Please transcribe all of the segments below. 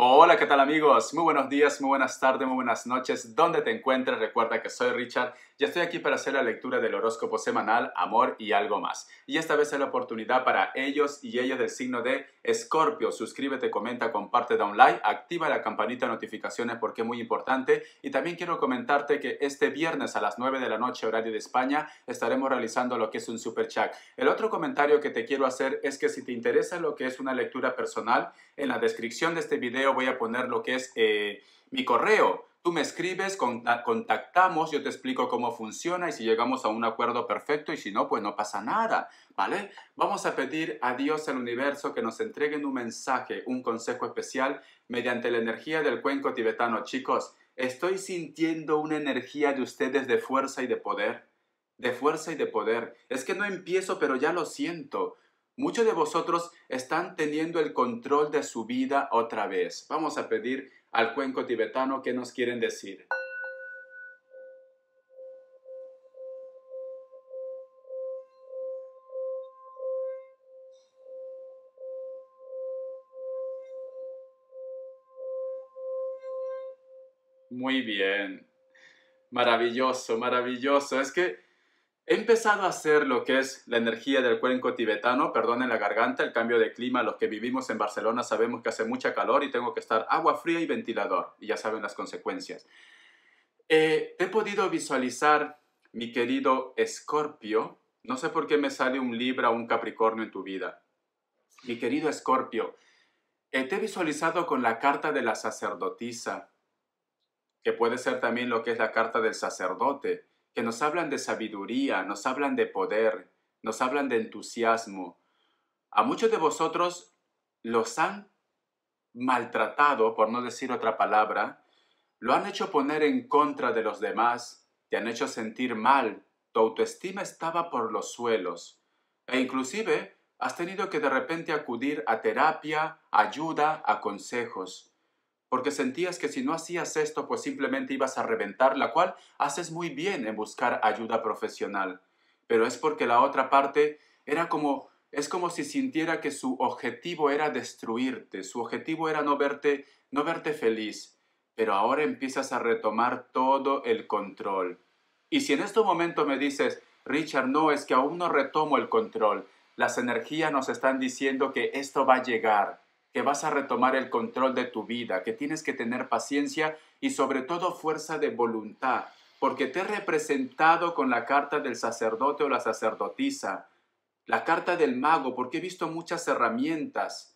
Hola, ¿qué tal amigos? Muy buenos días, muy buenas tardes, muy buenas noches. ¿Dónde te encuentras? Recuerda que soy Richard y estoy aquí para hacer la lectura del horóscopo semanal Amor y algo más. Y esta vez es la oportunidad para ellos y ellas del signo de Escorpio. Suscríbete, comenta, comparte, da un like, activa la campanita de notificaciones porque es muy importante. Y también quiero comentarte que este viernes a las 9 de la noche, horario de España, estaremos realizando lo que es un super chat. El otro comentario que te quiero hacer es que si te interesa lo que es una lectura personal, en la descripción de este video voy a poner lo que es eh, mi correo. Tú me escribes, contactamos, yo te explico cómo funciona y si llegamos a un acuerdo perfecto y si no, pues no pasa nada, ¿vale? Vamos a pedir a Dios al universo que nos entreguen un mensaje, un consejo especial mediante la energía del cuenco tibetano. Chicos, estoy sintiendo una energía de ustedes de fuerza y de poder, de fuerza y de poder. Es que no empiezo, pero ya lo siento. Muchos de vosotros están teniendo el control de su vida otra vez. Vamos a pedir al cuenco tibetano qué nos quieren decir. Muy bien. Maravilloso, maravilloso. Es que He empezado a hacer lo que es la energía del cuenco tibetano, perdón en la garganta, el cambio de clima, los que vivimos en Barcelona sabemos que hace mucha calor y tengo que estar agua fría y ventilador, y ya saben las consecuencias. Eh, he podido visualizar mi querido Escorpio, no sé por qué me sale un Libra o un Capricornio en tu vida. Mi querido Escorpio, He eh, te he visualizado con la carta de la sacerdotisa, que puede ser también lo que es la carta del sacerdote, que nos hablan de sabiduría, nos hablan de poder, nos hablan de entusiasmo. A muchos de vosotros los han maltratado, por no decir otra palabra, lo han hecho poner en contra de los demás, te han hecho sentir mal, tu autoestima estaba por los suelos, e inclusive has tenido que de repente acudir a terapia, ayuda, a consejos porque sentías que si no hacías esto, pues simplemente ibas a reventar, la cual haces muy bien en buscar ayuda profesional. Pero es porque la otra parte era como, es como si sintiera que su objetivo era destruirte, su objetivo era no verte, no verte feliz. Pero ahora empiezas a retomar todo el control. Y si en este momento me dices, Richard, no, es que aún no retomo el control, las energías nos están diciendo que esto va a llegar, que vas a retomar el control de tu vida, que tienes que tener paciencia y sobre todo fuerza de voluntad, porque te he representado con la carta del sacerdote o la sacerdotisa, la carta del mago, porque he visto muchas herramientas,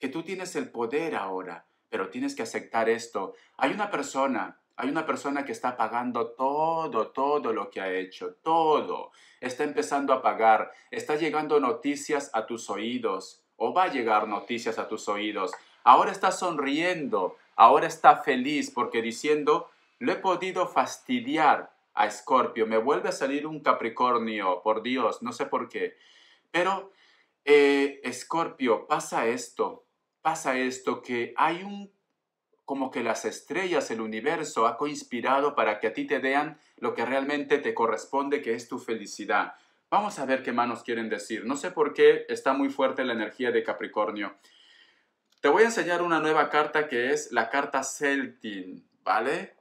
que tú tienes el poder ahora, pero tienes que aceptar esto. Hay una persona, hay una persona que está pagando todo, todo lo que ha hecho, todo. Está empezando a pagar, está llegando noticias a tus oídos, o va a llegar noticias a tus oídos. Ahora está sonriendo, ahora está feliz porque diciendo, lo he podido fastidiar a Escorpio, me vuelve a salir un Capricornio, por Dios, no sé por qué. Pero, Escorpio, eh, pasa esto, pasa esto, que hay un, como que las estrellas, el universo ha coinspirado para que a ti te den lo que realmente te corresponde, que es tu felicidad. Vamos a ver qué manos quieren decir. No sé por qué está muy fuerte la energía de Capricornio. Te voy a enseñar una nueva carta que es la carta Celtin, ¿vale?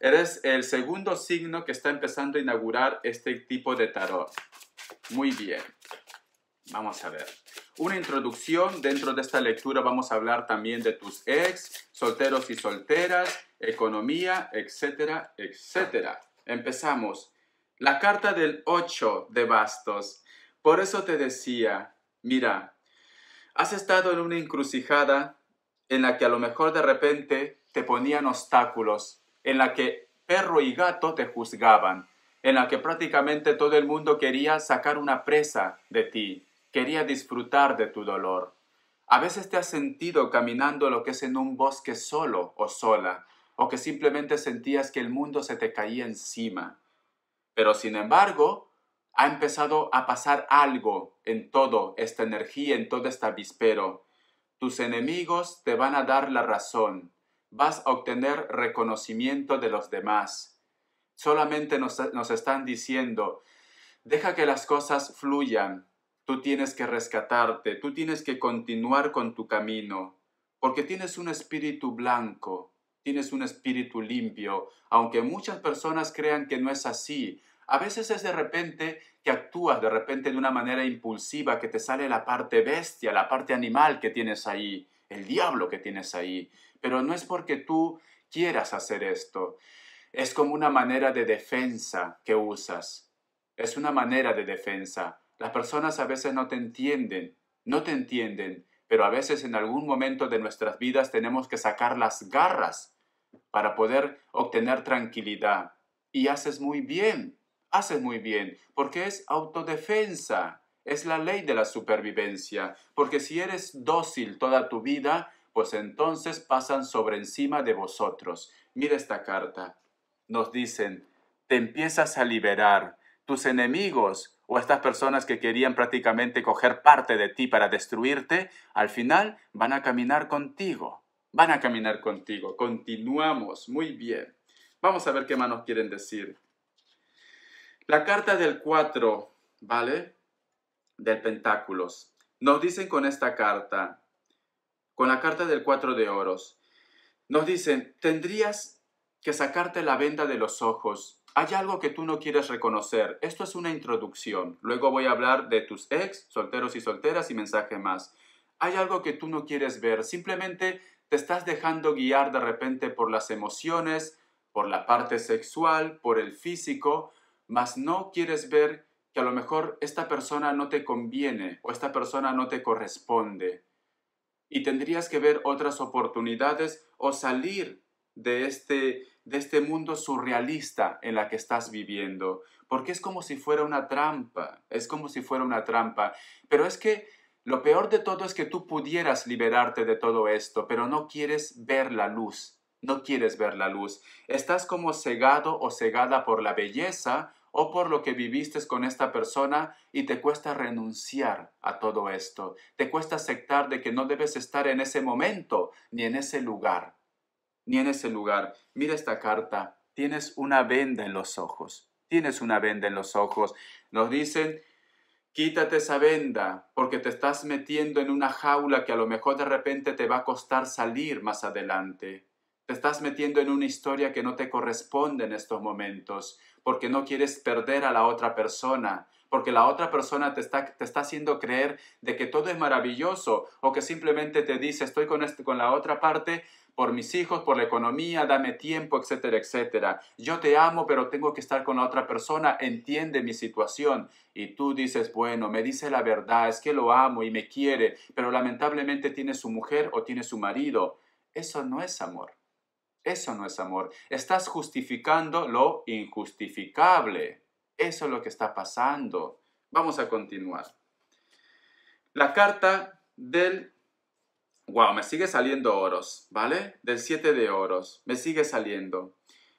Eres el segundo signo que está empezando a inaugurar este tipo de tarot. Muy bien. Vamos a ver. Una introducción. Dentro de esta lectura vamos a hablar también de tus ex, solteros y solteras, economía, etcétera, etcétera. Empezamos. La carta del 8 de bastos. Por eso te decía, mira, has estado en una encrucijada en la que a lo mejor de repente te ponían obstáculos, en la que perro y gato te juzgaban, en la que prácticamente todo el mundo quería sacar una presa de ti, quería disfrutar de tu dolor. A veces te has sentido caminando lo que es en un bosque solo o sola, o que simplemente sentías que el mundo se te caía encima. Pero sin embargo, ha empezado a pasar algo en toda esta energía, en todo este avispero. Tus enemigos te van a dar la razón. Vas a obtener reconocimiento de los demás. Solamente nos, nos están diciendo, deja que las cosas fluyan. Tú tienes que rescatarte, tú tienes que continuar con tu camino, porque tienes un espíritu blanco, tienes un espíritu limpio, aunque muchas personas crean que no es así. A veces es de repente que actúas de repente de una manera impulsiva, que te sale la parte bestia, la parte animal que tienes ahí, el diablo que tienes ahí. Pero no es porque tú quieras hacer esto. Es como una manera de defensa que usas. Es una manera de defensa. Las personas a veces no te entienden, no te entienden, pero a veces en algún momento de nuestras vidas tenemos que sacar las garras para poder obtener tranquilidad. Y haces muy bien, haces muy bien, porque es autodefensa, es la ley de la supervivencia, porque si eres dócil toda tu vida, pues entonces pasan sobre encima de vosotros. Mira esta carta. Nos dicen, te empiezas a liberar. Tus enemigos o estas personas que querían prácticamente coger parte de ti para destruirte, al final van a caminar contigo van a caminar contigo. Continuamos, muy bien. Vamos a ver qué más nos quieren decir. La carta del 4, ¿vale? Del Pentáculos. Nos dicen con esta carta, con la carta del 4 de oros, nos dicen, tendrías que sacarte la venda de los ojos. Hay algo que tú no quieres reconocer. Esto es una introducción. Luego voy a hablar de tus ex, solteros y solteras y mensaje más. Hay algo que tú no quieres ver. Simplemente te estás dejando guiar de repente por las emociones, por la parte sexual, por el físico, mas no quieres ver que a lo mejor esta persona no te conviene o esta persona no te corresponde. Y tendrías que ver otras oportunidades o salir de este, de este mundo surrealista en la que estás viviendo, porque es como si fuera una trampa, es como si fuera una trampa. Pero es que lo peor de todo es que tú pudieras liberarte de todo esto, pero no quieres ver la luz, no quieres ver la luz. Estás como cegado o cegada por la belleza o por lo que viviste con esta persona y te cuesta renunciar a todo esto. Te cuesta aceptar de que no debes estar en ese momento ni en ese lugar. Ni en ese lugar. Mira esta carta. Tienes una venda en los ojos. Tienes una venda en los ojos. Nos dicen Quítate esa venda porque te estás metiendo en una jaula que a lo mejor de repente te va a costar salir más adelante. Te estás metiendo en una historia que no te corresponde en estos momentos porque no quieres perder a la otra persona, porque la otra persona te está, te está haciendo creer de que todo es maravilloso o que simplemente te dice estoy con, este, con la otra parte por mis hijos, por la economía, dame tiempo, etcétera, etcétera. Yo te amo, pero tengo que estar con la otra persona, entiende mi situación. Y tú dices, bueno, me dice la verdad, es que lo amo y me quiere, pero lamentablemente tiene su mujer o tiene su marido. Eso no es amor. Eso no es amor. Estás justificando lo injustificable. Eso es lo que está pasando. Vamos a continuar. La carta del Wow, me sigue saliendo oros, ¿vale? Del siete de oros, me sigue saliendo.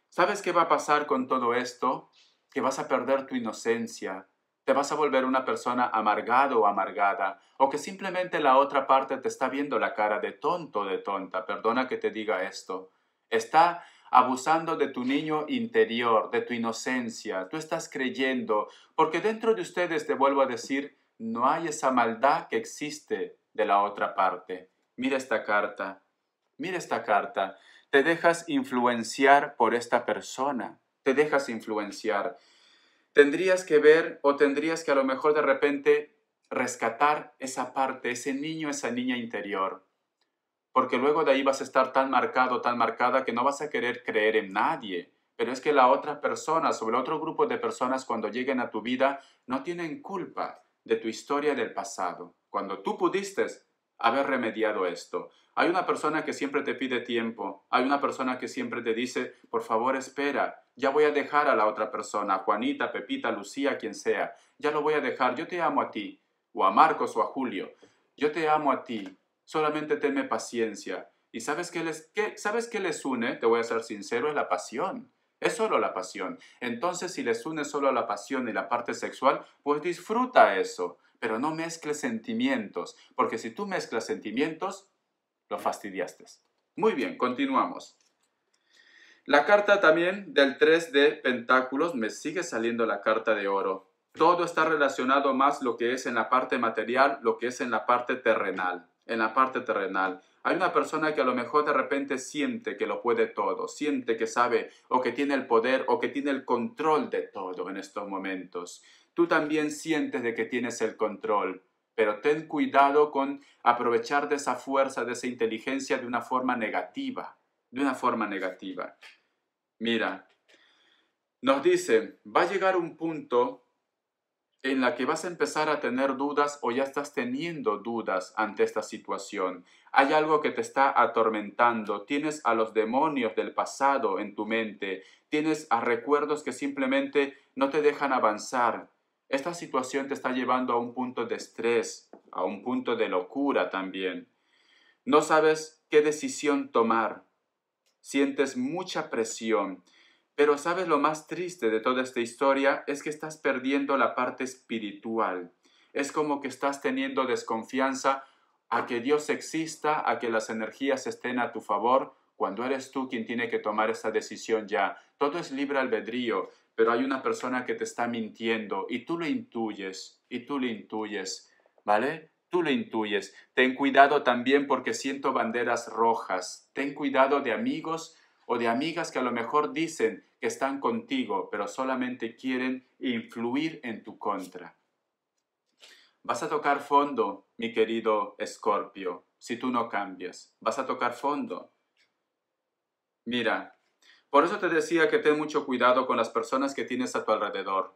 ¿Sabes qué va a pasar con todo esto? Que vas a perder tu inocencia, te vas a volver una persona amargado o amargada, o que simplemente la otra parte te está viendo la cara de tonto de tonta, perdona que te diga esto. Está abusando de tu niño interior, de tu inocencia, tú estás creyendo, porque dentro de ustedes te vuelvo a decir, no hay esa maldad que existe de la otra parte mira esta carta, mira esta carta, te dejas influenciar por esta persona, te dejas influenciar. Tendrías que ver o tendrías que a lo mejor de repente rescatar esa parte, ese niño, esa niña interior, porque luego de ahí vas a estar tan marcado, tan marcada que no vas a querer creer en nadie. Pero es que la otra persona, sobre otro grupo de personas cuando lleguen a tu vida, no tienen culpa de tu historia del pasado. Cuando tú pudiste haber remediado esto. Hay una persona que siempre te pide tiempo, hay una persona que siempre te dice, por favor espera, ya voy a dejar a la otra persona, Juanita, Pepita, Lucía, quien sea, ya lo voy a dejar, yo te amo a ti, o a Marcos o a Julio, yo te amo a ti, solamente tenme paciencia. ¿Y sabes qué les, qué, sabes qué les une? Te voy a ser sincero, es la pasión. Es solo la pasión. Entonces, si les une solo la pasión y la parte sexual, pues disfruta eso pero no mezcles sentimientos, porque si tú mezclas sentimientos, lo fastidiaste. Muy bien, continuamos. La carta también del 3 de Pentáculos me sigue saliendo la carta de oro. Todo está relacionado más lo que es en la parte material, lo que es en la parte terrenal. En la parte terrenal. Hay una persona que a lo mejor de repente siente que lo puede todo, siente que sabe o que tiene el poder o que tiene el control de todo en estos momentos tú también sientes de que tienes el control, pero ten cuidado con aprovechar de esa fuerza, de esa inteligencia de una forma negativa, de una forma negativa. Mira, nos dice, va a llegar un punto en la que vas a empezar a tener dudas o ya estás teniendo dudas ante esta situación. Hay algo que te está atormentando, tienes a los demonios del pasado en tu mente, tienes a recuerdos que simplemente no te dejan avanzar, esta situación te está llevando a un punto de estrés, a un punto de locura también. No sabes qué decisión tomar. Sientes mucha presión. Pero sabes lo más triste de toda esta historia es que estás perdiendo la parte espiritual. Es como que estás teniendo desconfianza a que Dios exista, a que las energías estén a tu favor, cuando eres tú quien tiene que tomar esa decisión ya. Todo es libre albedrío pero hay una persona que te está mintiendo y tú lo intuyes, y tú lo intuyes, ¿vale? Tú lo intuyes. Ten cuidado también porque siento banderas rojas. Ten cuidado de amigos o de amigas que a lo mejor dicen que están contigo, pero solamente quieren influir en tu contra. Vas a tocar fondo, mi querido Escorpio, si tú no cambias. Vas a tocar fondo. Mira, por eso te decía que ten mucho cuidado con las personas que tienes a tu alrededor.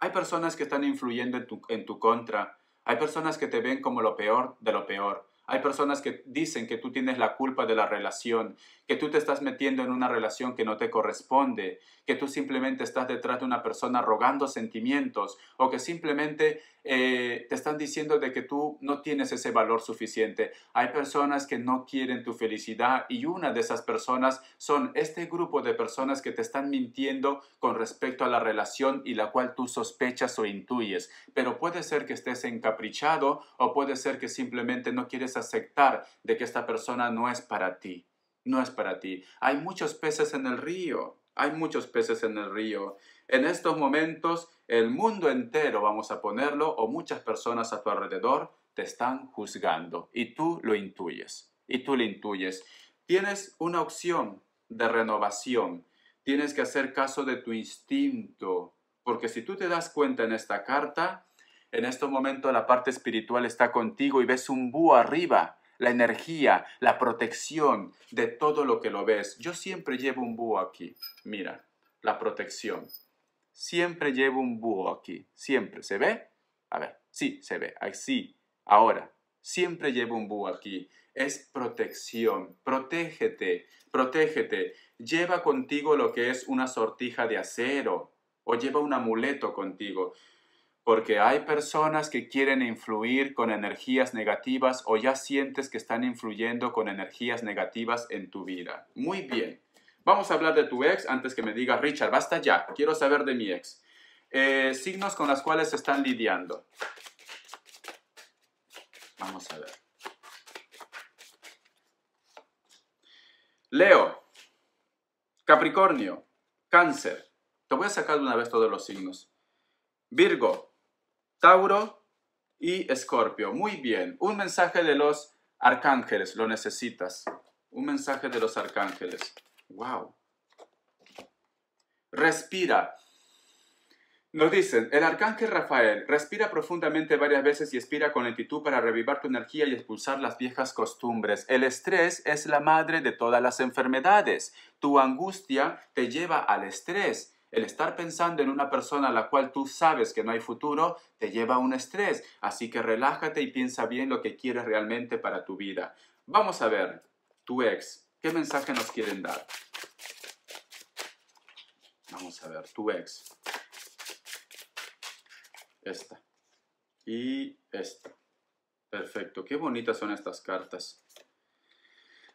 Hay personas que están influyendo en tu, en tu contra. Hay personas que te ven como lo peor de lo peor. Hay personas que dicen que tú tienes la culpa de la relación, que tú te estás metiendo en una relación que no te corresponde, que tú simplemente estás detrás de una persona rogando sentimientos o que simplemente eh, te están diciendo de que tú no tienes ese valor suficiente. Hay personas que no quieren tu felicidad y una de esas personas son este grupo de personas que te están mintiendo con respecto a la relación y la cual tú sospechas o intuyes. Pero puede ser que estés encaprichado o puede ser que simplemente no quieres aceptar de que esta persona no es para ti. No es para ti. Hay muchos peces en el río. Hay muchos peces en el río. En estos momentos, el mundo entero, vamos a ponerlo, o muchas personas a tu alrededor, te están juzgando y tú lo intuyes, y tú lo intuyes. Tienes una opción de renovación, tienes que hacer caso de tu instinto, porque si tú te das cuenta en esta carta, en estos momentos la parte espiritual está contigo y ves un búho arriba, la energía, la protección de todo lo que lo ves. Yo siempre llevo un búho aquí, mira, la protección. Siempre llevo un búho aquí. Siempre. ¿Se ve? A ver, sí, se ve. Sí. Ahora. Siempre llevo un búho aquí. Es protección. Protégete. Protégete. Lleva contigo lo que es una sortija de acero. O lleva un amuleto contigo porque hay personas que quieren influir con energías negativas o ya sientes que están influyendo con energías negativas en tu vida. Muy bien, Vamos a hablar de tu ex antes que me digas, Richard, basta ya, quiero saber de mi ex. Eh, signos con los cuales están lidiando. Vamos a ver. Leo, Capricornio, Cáncer. Te voy a sacar de una vez todos los signos. Virgo, Tauro y Escorpio. Muy bien. Un mensaje de los arcángeles, lo necesitas. Un mensaje de los arcángeles. Wow. Respira. Nos dicen, el arcángel Rafael respira profundamente varias veces y expira con lentitud para revivar tu energía y expulsar las viejas costumbres. El estrés es la madre de todas las enfermedades. Tu angustia te lleva al estrés. El estar pensando en una persona a la cual tú sabes que no hay futuro te lleva a un estrés. Así que relájate y piensa bien lo que quieres realmente para tu vida. Vamos a ver, tu ex, ¿Qué mensaje nos quieren dar? Vamos a ver, tu ex. Esta. Y esta. Perfecto, qué bonitas son estas cartas.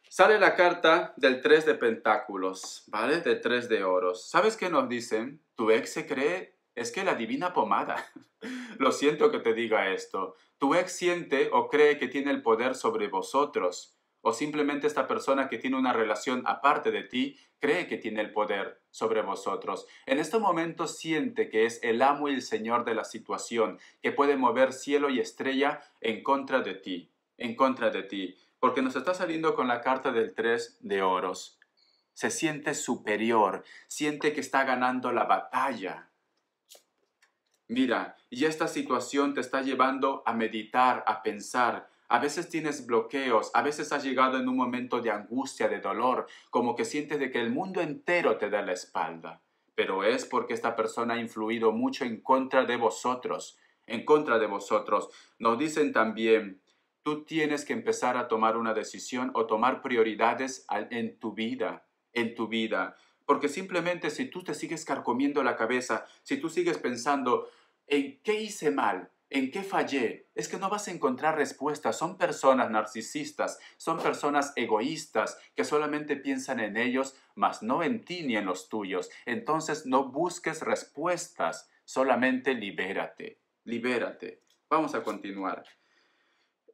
Sale la carta del 3 de pentáculos, ¿vale? De 3 de oros. ¿Sabes qué nos dicen? Tu ex se cree, es que la divina pomada. Lo siento que te diga esto. Tu ex siente o cree que tiene el poder sobre vosotros o simplemente esta persona que tiene una relación aparte de ti cree que tiene el poder sobre vosotros. En este momento siente que es el amo y el señor de la situación, que puede mover cielo y estrella en contra de ti, en contra de ti, porque nos está saliendo con la carta del tres de oros. Se siente superior, siente que está ganando la batalla. Mira, y esta situación te está llevando a meditar, a pensar, a veces tienes bloqueos, a veces has llegado en un momento de angustia, de dolor, como que sientes de que el mundo entero te da la espalda. Pero es porque esta persona ha influido mucho en contra de vosotros, en contra de vosotros. Nos dicen también, tú tienes que empezar a tomar una decisión o tomar prioridades en tu vida, en tu vida. Porque simplemente si tú te sigues carcomiendo la cabeza, si tú sigues pensando en qué hice mal, ¿En qué fallé? Es que no vas a encontrar respuestas. Son personas narcisistas, son personas egoístas que solamente piensan en ellos, mas no en ti ni en los tuyos. Entonces no busques respuestas, solamente libérate, libérate. Vamos a continuar.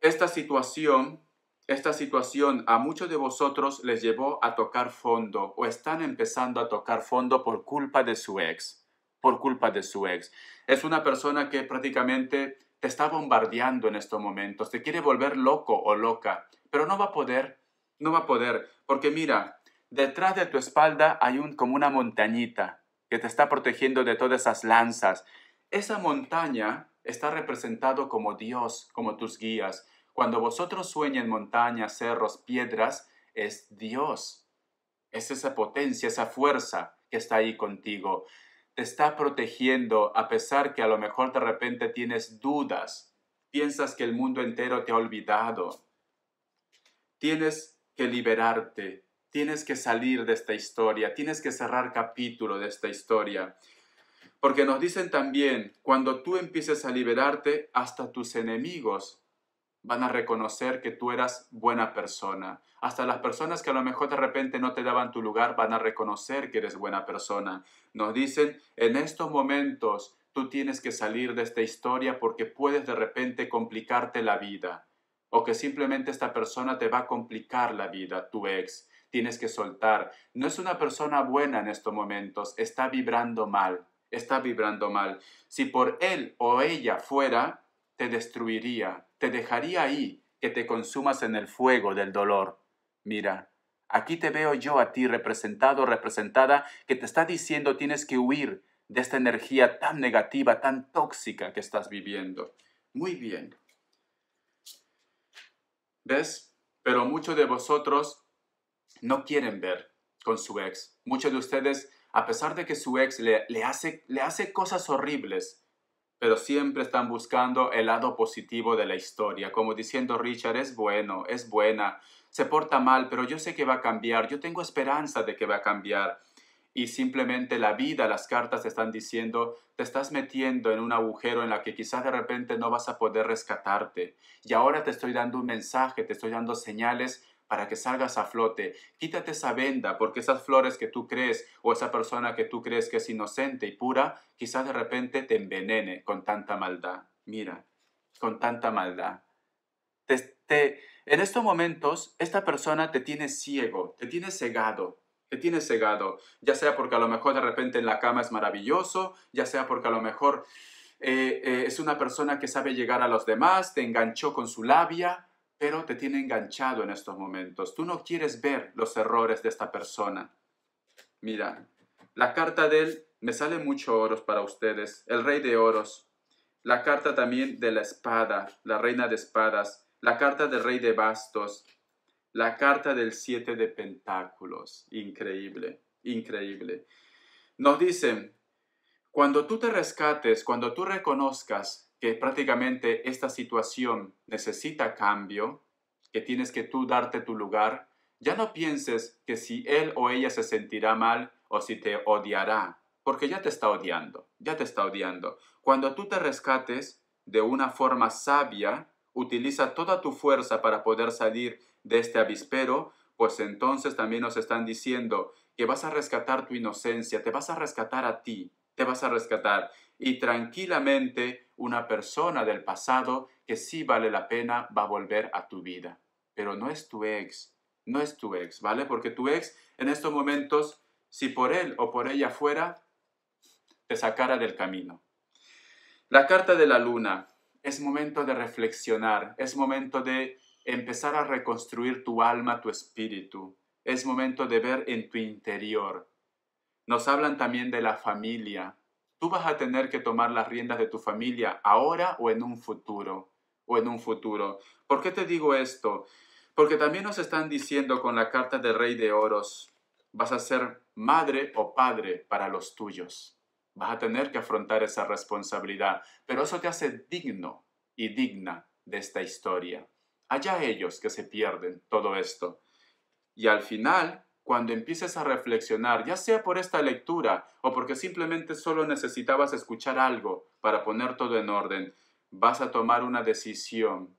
Esta situación, esta situación a muchos de vosotros les llevó a tocar fondo o están empezando a tocar fondo por culpa de su ex por culpa de su ex. Es una persona que prácticamente te está bombardeando en estos momentos, te quiere volver loco o loca, pero no va a poder, no va a poder, porque mira, detrás de tu espalda hay un, como una montañita que te está protegiendo de todas esas lanzas. Esa montaña está representado como Dios, como tus guías. Cuando vosotros sueñen montañas, cerros, piedras, es Dios. Es esa potencia, esa fuerza que está ahí contigo te está protegiendo a pesar que a lo mejor de repente tienes dudas, piensas que el mundo entero te ha olvidado. Tienes que liberarte, tienes que salir de esta historia, tienes que cerrar capítulo de esta historia. Porque nos dicen también, cuando tú empieces a liberarte, hasta tus enemigos van a reconocer que tú eras buena persona. Hasta las personas que a lo mejor de repente no te daban tu lugar van a reconocer que eres buena persona. Nos dicen, en estos momentos tú tienes que salir de esta historia porque puedes de repente complicarte la vida. O que simplemente esta persona te va a complicar la vida, tu ex. Tienes que soltar. No es una persona buena en estos momentos, está vibrando mal, está vibrando mal. Si por él o ella fuera, te destruiría, te dejaría ahí, que te consumas en el fuego del dolor. Mira, aquí te veo yo a ti representado, representada, que te está diciendo tienes que huir de esta energía tan negativa, tan tóxica que estás viviendo. Muy bien. ¿Ves? Pero muchos de vosotros no quieren ver con su ex. Muchos de ustedes, a pesar de que su ex le, hace, le hace cosas horribles, pero siempre están buscando el lado positivo de la historia, como diciendo Richard es bueno, es buena, se porta mal, pero yo sé que va a cambiar, yo tengo esperanza de que va a cambiar. Y simplemente la vida, las cartas te están diciendo, te estás metiendo en un agujero en la que quizás de repente no vas a poder rescatarte. Y ahora te estoy dando un mensaje, te estoy dando señales para que salgas a flote. Quítate esa venda porque esas flores que tú crees o esa persona que tú crees que es inocente y pura, quizás de repente te envenene con tanta maldad. Mira, con tanta maldad. Te, te, en estos momentos, esta persona te tiene ciego, te tiene cegado, te tiene cegado, ya sea porque a lo mejor de repente en la cama es maravilloso, ya sea porque a lo mejor eh, eh, es una persona que sabe llegar a los demás, te enganchó con su labia, pero te tiene enganchado en estos momentos. Tú no quieres ver los errores de esta persona. Mira, la carta de él, me sale mucho oros para ustedes, el rey de oros. La carta también de la espada, la reina de espadas. La carta del rey de bastos. La carta del siete de pentáculos. Increíble, increíble. Nos dicen, cuando tú te rescates, cuando tú reconozcas que prácticamente esta situación necesita cambio, que tienes que tú darte tu lugar, ya no pienses que si él o ella se sentirá mal o si te odiará, porque ya te está odiando, ya te está odiando. Cuando tú te rescates de una forma sabia, utiliza toda tu fuerza para poder salir de este avispero, pues entonces también nos están diciendo que vas a rescatar tu inocencia, te vas a rescatar a ti, te vas a rescatar y tranquilamente una persona del pasado que sí vale la pena va a volver a tu vida. Pero no es tu ex, no es tu ex, ¿vale? Porque tu ex en estos momentos, si por él o por ella fuera, te sacara del camino. La carta de la luna es momento de reflexionar, es momento de empezar a reconstruir tu alma, tu espíritu, es momento de ver en tu interior. Nos hablan también de la familia, tú vas a tener que tomar las riendas de tu familia ahora o en un futuro, o en un futuro. ¿Por qué te digo esto? Porque también nos están diciendo con la carta del Rey de Oros, vas a ser madre o padre para los tuyos. Vas a tener que afrontar esa responsabilidad, pero eso te hace digno y digna de esta historia. Allá ellos que se pierden todo esto. Y al final, cuando empieces a reflexionar, ya sea por esta lectura o porque simplemente solo necesitabas escuchar algo para poner todo en orden, vas a tomar una decisión,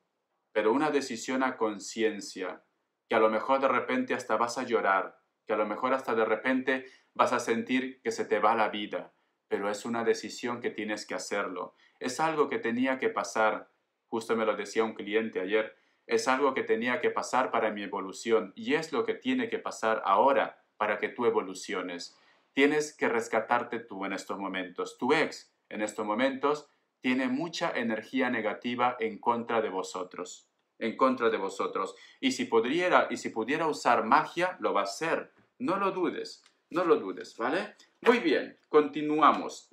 pero una decisión a conciencia, que a lo mejor de repente hasta vas a llorar, que a lo mejor hasta de repente vas a sentir que se te va la vida, pero es una decisión que tienes que hacerlo. Es algo que tenía que pasar. Justo me lo decía un cliente ayer, es algo que tenía que pasar para mi evolución y es lo que tiene que pasar ahora para que tú evoluciones. Tienes que rescatarte tú en estos momentos. Tu ex en estos momentos tiene mucha energía negativa en contra de vosotros, en contra de vosotros. Y si pudiera, y si pudiera usar magia, lo va a hacer. No lo dudes, no lo dudes, ¿vale? Muy bien, continuamos.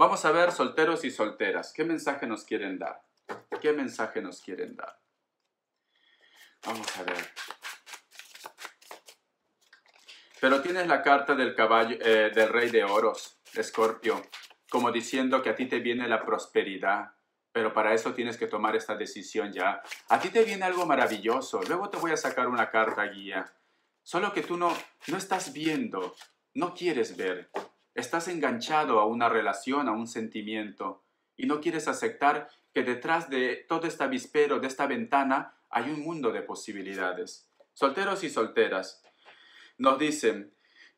Vamos a ver solteros y solteras, ¿qué mensaje nos quieren dar? ¿Qué mensaje nos quieren dar? Vamos a ver. Pero tienes la carta del caballo, eh, del rey de oros, Escorpio, como diciendo que a ti te viene la prosperidad, pero para eso tienes que tomar esta decisión ya. A ti te viene algo maravilloso, luego te voy a sacar una carta guía. Solo que tú no, no estás viendo, no quieres ver. Estás enganchado a una relación, a un sentimiento, y no quieres aceptar que detrás de todo este avispero, de esta ventana, hay un mundo de posibilidades. Solteros y solteras nos dicen,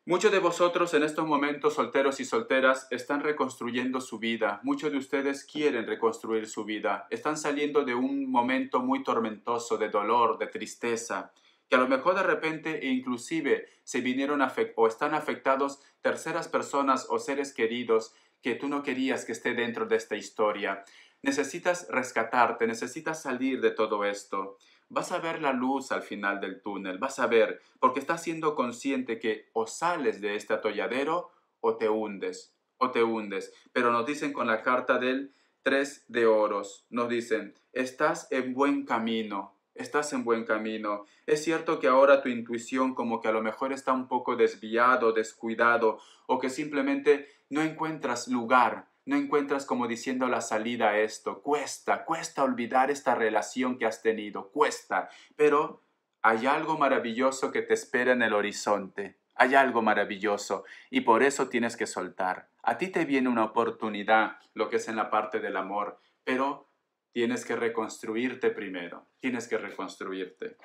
Muchos de vosotros en estos momentos, solteros y solteras, están reconstruyendo su vida. Muchos de ustedes quieren reconstruir su vida. Están saliendo de un momento muy tormentoso, de dolor, de tristeza, que a lo mejor de repente e inclusive se vinieron o están afectados terceras personas o seres queridos que tú no querías que esté dentro de esta historia. Necesitas rescatarte, necesitas salir de todo esto. Vas a ver la luz al final del túnel, vas a ver, porque estás siendo consciente que o sales de este atolladero o te hundes, o te hundes. Pero nos dicen con la carta del tres de oros, nos dicen, estás en buen camino, estás en buen camino. Es cierto que ahora tu intuición como que a lo mejor está un poco desviado, descuidado, o que simplemente no encuentras lugar no encuentras como diciendo la salida a esto. Cuesta, cuesta olvidar esta relación que has tenido, cuesta, pero hay algo maravilloso que te espera en el horizonte. Hay algo maravilloso y por eso tienes que soltar. A ti te viene una oportunidad, lo que es en la parte del amor, pero tienes que reconstruirte primero, tienes que reconstruirte.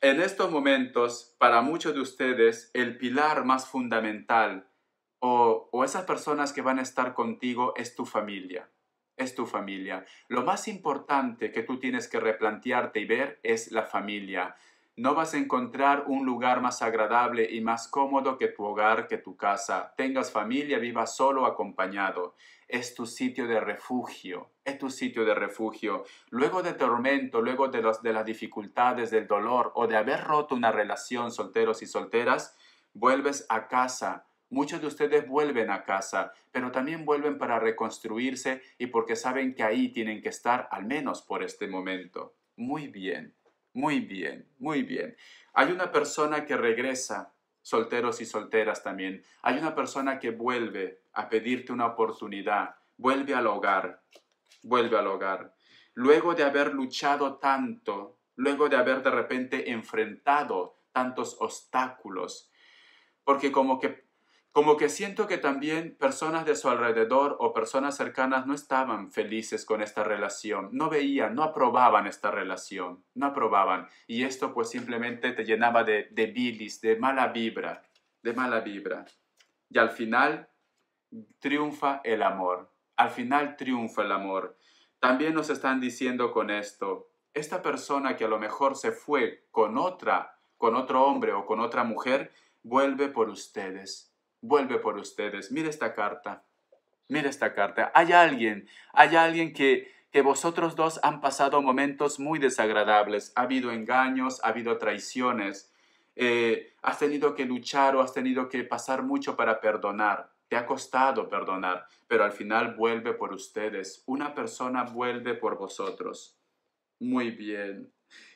En estos momentos, para muchos de ustedes, el pilar más fundamental o, esas personas que van a estar contigo es tu familia, es tu familia. Lo más importante que tú tienes que replantearte y ver es la familia. No vas a encontrar un lugar más agradable y más cómodo que tu hogar, que tu casa. Tengas familia, viva solo, acompañado. Es tu sitio de refugio, es tu sitio de refugio. Luego de tormento, luego de las dificultades, del dolor o de haber roto una relación solteros y solteras, vuelves a casa Muchos de ustedes vuelven a casa, pero también vuelven para reconstruirse y porque saben que ahí tienen que estar, al menos por este momento. Muy bien, muy bien, muy bien. Hay una persona que regresa, solteros y solteras también. Hay una persona que vuelve a pedirte una oportunidad, vuelve al hogar, vuelve al hogar. Luego de haber luchado tanto, luego de haber de repente enfrentado tantos obstáculos, porque como que como que siento que también personas de su alrededor o personas cercanas no estaban felices con esta relación, no veían, no aprobaban esta relación, no aprobaban. Y esto pues simplemente te llenaba de, de bilis, de mala vibra, de mala vibra. Y al final triunfa el amor, al final triunfa el amor. También nos están diciendo con esto, esta persona que a lo mejor se fue con otra, con otro hombre o con otra mujer, vuelve por ustedes vuelve por ustedes. Mire esta carta. Mire esta carta. Hay alguien, hay alguien que, que vosotros dos han pasado momentos muy desagradables. Ha habido engaños, ha habido traiciones. Eh, has tenido que luchar o has tenido que pasar mucho para perdonar. Te ha costado perdonar, pero al final vuelve por ustedes. Una persona vuelve por vosotros. Muy bien.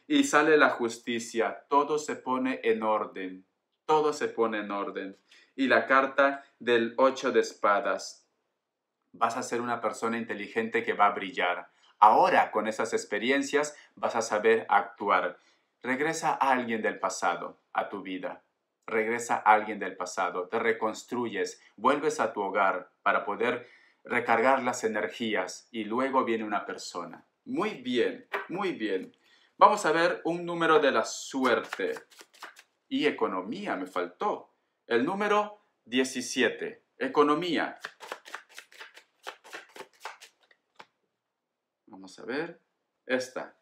Y sale la justicia. Todo se pone en orden todo se pone en orden. Y la carta del ocho de espadas. Vas a ser una persona inteligente que va a brillar. Ahora, con esas experiencias, vas a saber actuar. Regresa a alguien del pasado a tu vida. Regresa a alguien del pasado. Te reconstruyes. Vuelves a tu hogar para poder recargar las energías. Y luego viene una persona. Muy bien, muy bien. Vamos a ver un número de la suerte y economía, me faltó. El número 17, economía. Vamos a ver, esta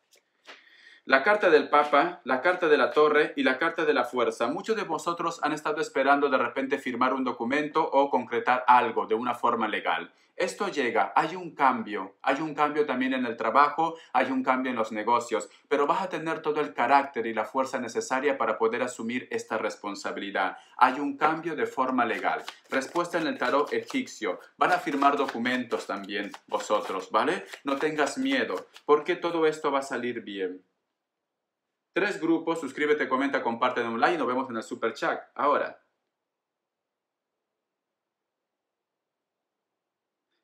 la carta del Papa, la carta de la Torre y la carta de la Fuerza. Muchos de vosotros han estado esperando de repente firmar un documento o concretar algo de una forma legal. Esto llega, hay un cambio, hay un cambio también en el trabajo, hay un cambio en los negocios, pero vas a tener todo el carácter y la fuerza necesaria para poder asumir esta responsabilidad. Hay un cambio de forma legal. Respuesta en el tarot egipcio. Van a firmar documentos también vosotros, ¿vale? No tengas miedo, porque todo esto va a salir bien tres grupos, suscríbete, comenta, comparte, online un like y nos vemos en el super chat. Ahora.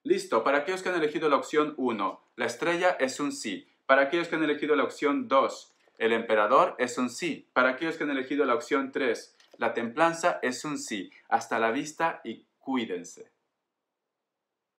Listo, para aquellos que han elegido la opción 1, la estrella es un sí. Para aquellos que han elegido la opción 2, el emperador es un sí. Para aquellos que han elegido la opción 3, la templanza es un sí. Hasta la vista y cuídense.